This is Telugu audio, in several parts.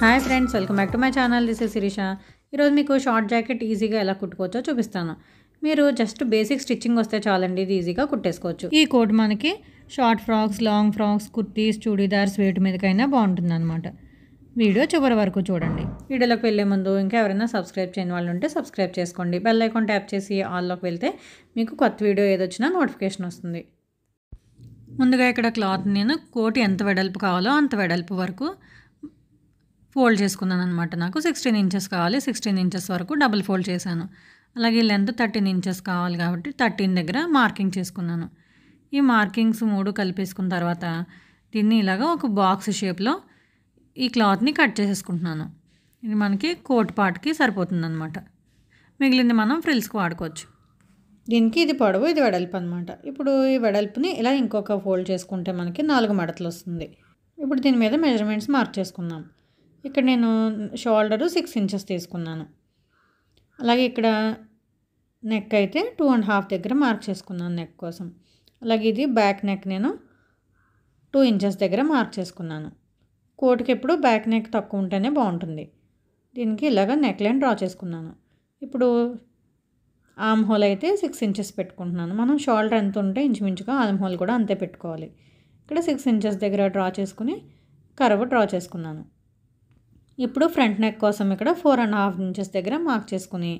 hi friends welcome back to my channel this is Shirisha ఈరోజు మీకు షార్ట్ జాకెట్ ఈజీగా ఎలా కుట్టుకోవచ్చో చూపిస్తాను మీరు జస్ట్ బేసిక్ స్టిచ్చింగ్ వస్తే చాలండి ఇది ఈజీగా కుట్టేసుకోవచ్చు ఈ కోట్ మనకి short frocks long frocks kurtis churidars వేటి మీదకైనా బాగుంటుంది అనమాట వీడియో చివరి వరకు చూడండి వీడియోలోకి వెళ్ళే ముందు ఇంకా ఎవరైనా సబ్స్క్రైబ్ చేయని వాళ్ళు ఉంటే సబ్స్క్రైబ్ చేసుకోండి బెల్ ఐకాన్ ట్యాప్ చేసి ఆల్లోకి వెళ్తే మీకు కొత్త వీడియో ఏదొచ్చినా నోటిఫికేషన్ వస్తుంది ముందుగా ఇక్కడ క్లాత్ నేను కోట్ ఎంత వెడల్పు కావాలో అంత వెడల్పు వరకు ఫోల్డ్ చేసుకున్నాను అనమాట నాకు సిక్స్టీన్ ఇంచెస్ కావాలి సిక్స్టీన్ ఇంచెస్ వరకు డబుల్ ఫోల్డ్ చేశాను అలాగే లెంత్ థర్టీన్ ఇంచెస్ కావాలి కాబట్టి థర్టీన్ దగ్గర మార్కింగ్ చేసుకున్నాను ఈ మార్కింగ్స్ మూడు కలిపేసుకున్న తర్వాత దీన్ని ఇలాగ ఒక బాక్స్ షేప్లో ఈ క్లాత్ని కట్ చేసేసుకుంటున్నాను ఇది మనకి కోట్ పార్ట్కి సరిపోతుందనమాట మిగిలింది మనం ఫ్రిల్స్కి వాడుకోవచ్చు దీనికి ఇది పొడవు ఇది వెడల్పు అనమాట ఇప్పుడు ఈ వెడల్పుని ఇలా ఇంకొక ఫోల్డ్ చేసుకుంటే మనకి నాలుగు మడతలు వస్తుంది ఇప్పుడు దీని మీద మెజర్మెంట్స్ మార్క్ చేసుకుందాం ఇక్కడ నేను షోల్డరు సిక్స్ ఇంచెస్ తీసుకున్నాను అలాగే ఇక్కడ నెక్ అయితే టూ అండ్ హాఫ్ దగ్గర మార్క్ చేసుకున్నాను నెక్ కోసం అలాగే ఇది బ్యాక్ నెక్ నేను టూ ఇంచెస్ దగ్గర మార్క్ చేసుకున్నాను కోటుకి ఎప్పుడు బ్యాక్ నెక్ తక్కువ ఉంటేనే బాగుంటుంది దీనికి ఇలాగ నెక్ లైన్ డ్రా చేసుకున్నాను ఇప్పుడు ఆమ్ హోల్ అయితే సిక్స్ ఇంచెస్ పెట్టుకుంటున్నాను మనం షోల్డర్ ఎంత ఉంటే ఇంచుమించుగా ఆమ్ హోల్ కూడా అంతే పెట్టుకోవాలి ఇక్కడ సిక్స్ ఇంచెస్ దగ్గర డ్రా చేసుకుని కరవ డ్రా చేసుకున్నాను ఇప్పుడు ఫ్రంట్ నెక్ కోసం ఇక్కడ ఫోర్ అండ్ హాఫ్ ఇంచెస్ దగ్గర మార్క్ చేసుకుని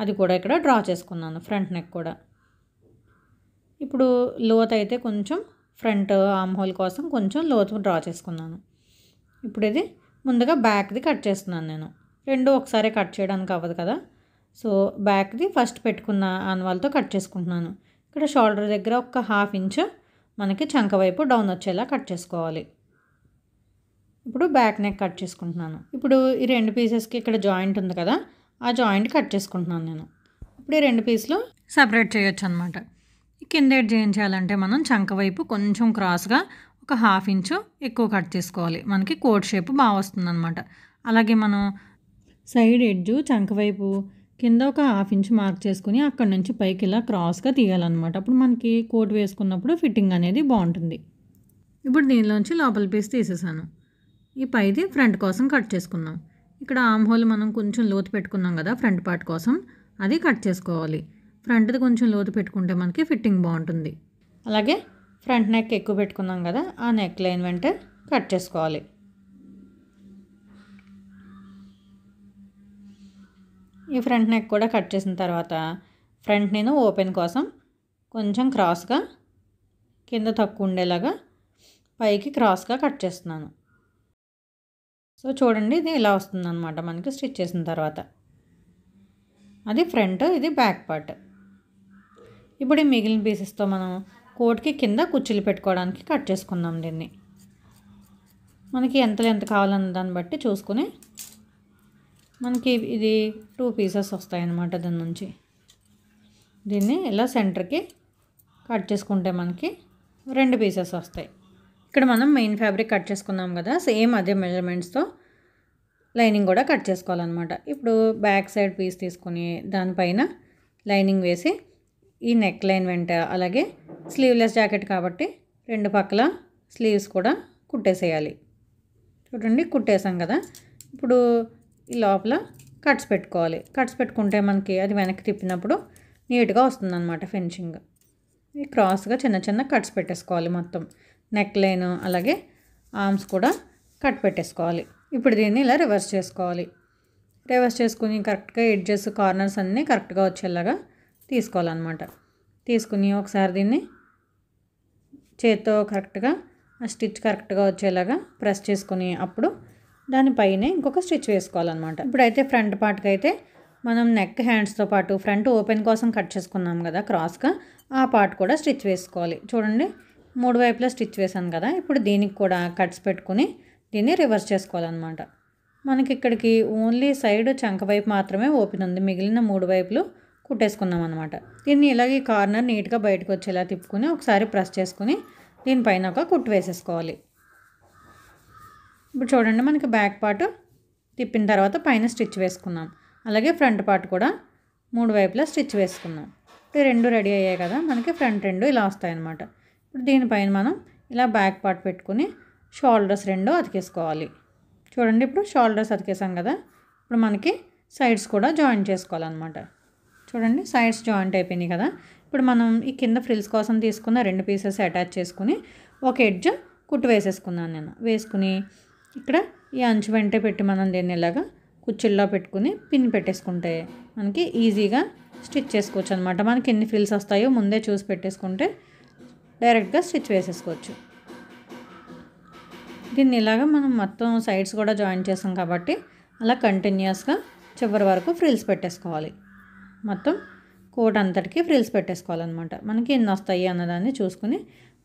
అది కూడా ఇక్కడ డ్రా చేసుకున్నాను ఫ్రంట్ నెక్ కూడా ఇప్పుడు లోత్ అయితే కొంచెం ఫ్రంట్ ఆమ్ హోల్ కోసం కొంచెం లోతు డ్రా చేసుకున్నాను ఇప్పుడు ఇది ముందుగా బ్యాక్ది కట్ చేస్తున్నాను నేను రెండు ఒకసారి కట్ చేయడానికి అవ్వదు కదా సో బ్యాక్ది ఫస్ట్ పెట్టుకున్న వాళ్ళతో కట్ చేసుకుంటున్నాను ఇక్కడ షోల్డర్ దగ్గర ఒక హాఫ్ ఇంచ్ మనకి చంక వైపు డౌన్ వచ్చేలా కట్ చేసుకోవాలి ఇప్పుడు బ్యాక్ నెక్ కట్ చేసుకుంటున్నాను ఇప్పుడు ఈ రెండు పీసెస్కి ఇక్కడ జాయింట్ ఉంది కదా ఆ జాయింట్ కట్ చేసుకుంటున్నాను నేను ఇప్పుడు ఈ రెండు పీసులు సపరేట్ చేయొచ్చు అనమాట కింద ఎడ్జ్ ఏం చేయాలంటే మనం చంక వైపు కొంచెం క్రాస్గా ఒక హాఫ్ ఇంచు ఎక్కువ కట్ చేసుకోవాలి మనకి కోట్ షేప్ బాగా వస్తుంది అనమాట అలాగే మనం సైడ్ ఎడ్జు చంక వైపు కింద ఒక హాఫ్ ఇంచ్ మార్క్ చేసుకుని అక్కడ నుంచి పైకి ఇలా క్రాస్గా తీయాలన్నమాట అప్పుడు మనకి కోట్ వేసుకున్నప్పుడు ఫిట్టింగ్ అనేది బాగుంటుంది ఇప్పుడు దీనిలోంచి లోపల పీస్ తీసేసాను ఈ పైది ఫ్రంట్ కోసం కట్ చేసుకుందాం ఇక్కడ ఆమ్ హోల్ మనం కొంచెం లోతు పెట్టుకున్నాం కదా ఫ్రంట్ పార్ట్ కోసం అది కట్ చేసుకోవాలి ఫ్రంట్ది కొంచెం లోతు పెట్టుకుంటే మనకి ఫిట్టింగ్ బాగుంటుంది అలాగే ఫ్రంట్ నెక్ ఎక్కువ పెట్టుకున్నాం కదా ఆ నెక్ లైన్ వెంట కట్ చేసుకోవాలి ఈ ఫ్రంట్ నెక్ కూడా కట్ చేసిన తర్వాత ఫ్రంట్ నేను ఓపెన్ కోసం కొంచెం క్రాస్గా కింద తక్కువ ఉండేలాగా పైకి క్రాస్గా కట్ చేస్తున్నాను సో చూడండి ఇది ఇలా వస్తుందన్నమాట మనకి స్టిచ్ చేసిన తర్వాత అది ఫ్రంట్ ఇది బ్యాక్ పార్ట్ ఇప్పుడు ఈ మిగిలిన పీసెస్తో మనం కోట్కి కింద కుర్చీలు పెట్టుకోవడానికి కట్ చేసుకుందాం దీన్ని మనకి ఎంతలో ఎంత కావాలన్న దాన్ని బట్టి చూసుకుని మనకి ఇది టూ పీసెస్ వస్తాయన్నమాట దాని నుంచి దీన్ని ఇలా సెంటర్కి కట్ చేసుకుంటే మనకి రెండు పీసెస్ వస్తాయి ఇక్కడ మనం మెయిన్ ఫ్యాబ్రిక్ కట్ చేసుకున్నాం కదా సేమ్ అదే మెజర్మెంట్స్తో లైనింగ్ కూడా కట్ చేసుకోవాలన్నమాట ఇప్పుడు బ్యాక్ సైడ్ పీస్ తీసుకుని దానిపైన లైనింగ్ వేసి ఈ నెక్ లైన్ వెంట అలాగే స్లీవ్లెస్ జాకెట్ కాబట్టి రెండు పక్కల స్లీవ్స్ కూడా కుట్టేసేయాలి చూడండి కుట్టేసాం కదా ఇప్పుడు ఈ లోపల కట్స్ పెట్టుకోవాలి కట్స్ పెట్టుకుంటే మనకి అది వెనక్కి తిప్పినప్పుడు నీట్గా వస్తుందన్నమాట ఫినిషింగ్ క్రాస్గా చిన్న చిన్న కట్స్ పెట్టేసుకోవాలి మొత్తం నెక్ లైన్ అలాగే ఆర్మ్స్ కూడా కట్ పెట్టేసుకోవాలి ఇప్పుడు దీన్ని ఇలా రివర్స్ చేసుకోవాలి రివర్స్ చేసుకుని కరెక్ట్గా ఎడ్జెస్ కార్నర్స్ అన్నీ కరెక్ట్గా వచ్చేలాగా తీసుకోవాలన్నమాట తీసుకుని ఒకసారి దీన్ని చేత్తో కరెక్ట్గా ఆ స్టిచ్ కరెక్ట్గా వచ్చేలాగా ప్రెస్ చేసుకుని అప్పుడు దానిపైన ఇంకొక స్టిచ్ వేసుకోవాలన్నమాట ఇప్పుడైతే ఫ్రంట్ పార్ట్కి అయితే మనం నెక్ హ్యాండ్స్తో పాటు ఫ్రంట్ ఓపెన్ కోసం కట్ చేసుకున్నాం కదా క్రాస్గా ఆ పార్ట్ కూడా స్టిచ్ వేసుకోవాలి చూడండి మూడు వైపులా స్టిచ్ వేసాను కదా ఇప్పుడు దీనికి కూడా కట్స్ పెట్టుకుని దీన్ని రివర్స్ చేసుకోవాలన్నమాట మనకి ఇక్కడికి ఓన్లీ సైడ్ చంక వైపు మాత్రమే ఓపెన్ ఉంది మిగిలిన మూడు వైపులు కుట్టేసుకున్నాం అనమాట దీన్ని ఇలాగే కార్నర్ నీట్గా బయటకు వచ్చేలా తిప్పుకొని ఒకసారి ప్రెస్ చేసుకుని దీనిపైన ఒక కుట్టు వేసేసుకోవాలి ఇప్పుడు చూడండి మనకి బ్యాక్ పార్ట్ తిప్పిన తర్వాత పైన స్టిచ్ వేసుకున్నాం అలాగే ఫ్రంట్ పార్ట్ కూడా మూడు వైపులా స్టిచ్ వేసుకున్నాం రెండు రెడీ అయ్యాయి కదా మనకి ఫ్రంట్ రెండు ఇలా వస్తాయి అనమాట ఇప్పుడు దీనిపైన మనం ఇలా బ్యాక్ పార్ట్ పెట్టుకుని షోల్డర్స్ రెండు అతికేసుకోవాలి చూడండి ఇప్పుడు షోల్డర్స్ అతికేసాం కదా ఇప్పుడు మనకి సైడ్స్ కూడా జాయింట్ చేసుకోవాలన్నమాట చూడండి సైడ్స్ జాయింట్ అయిపోయినాయి కదా ఇప్పుడు మనం ఈ కింద ఫ్రిల్స్ కోసం తీసుకున్న రెండు పీసెస్ అటాచ్ చేసుకుని ఒక ఎడ్జ్ కుట్టు వేసేసుకున్నాను నేను వేసుకుని ఇక్కడ ఈ అంచు వెంటే పెట్టి మనం దీన్ని ఇలాగా కుచ్చిల్లో పెట్టుకుని పిన్ పెట్టేసుకుంటే మనకి ఈజీగా స్టిచ్ చేసుకోవచ్చు అనమాట మనకి ఎన్ని ఫ్రిల్స్ వస్తాయో ముందే చూసి పెట్టేసుకుంటే డైరెక్ట్గా స్టిచ్ వేసేసుకోవచ్చు దీన్ని ఇలాగ మనం మొత్తం సైడ్స్ కూడా జాయిన్ చేసాం కాబట్టి అలా కంటిన్యూస్గా చివరి వరకు ఫ్రిల్స్ పెట్టేసుకోవాలి మొత్తం కోట్ అంతటికి ఫ్రిల్స్ పెట్టేసుకోవాలన్నమాట మనకి ఎన్ని వస్తాయి అన్నదాన్ని చూసుకుని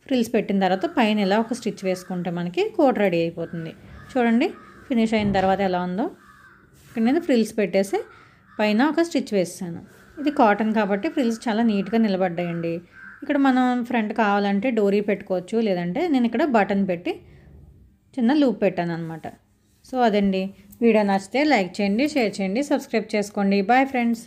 ఫ్రిల్స్ పెట్టిన తర్వాత పైన ఇలా ఒక స్టిచ్ వేసుకుంటే మనకి కోట్ రెడీ అయిపోతుంది చూడండి ఫినిష్ అయిన తర్వాత ఎలా ఉందో ఇక్కడ నేను ఫ్రిల్స్ పెట్టేసి పైన ఒక స్టిచ్ వేసాను ఇది కాటన్ కాబట్టి ఫ్రిల్స్ చాలా నీట్గా నిలబడ్డాయండి ఇక్కడ మనం ఫ్రంట్ కావాలంటే డోరీ పెట్టుకోవచ్చు లేదంటే నేను ఇక్కడ బటన్ పెట్టి చిన్న లూప్ పెట్టాను అనమాట సో అదండి వీడియో నచ్చితే లైక్ చేయండి షేర్ చేయండి సబ్స్క్రైబ్ చేసుకోండి బాయ్ ఫ్రెండ్స్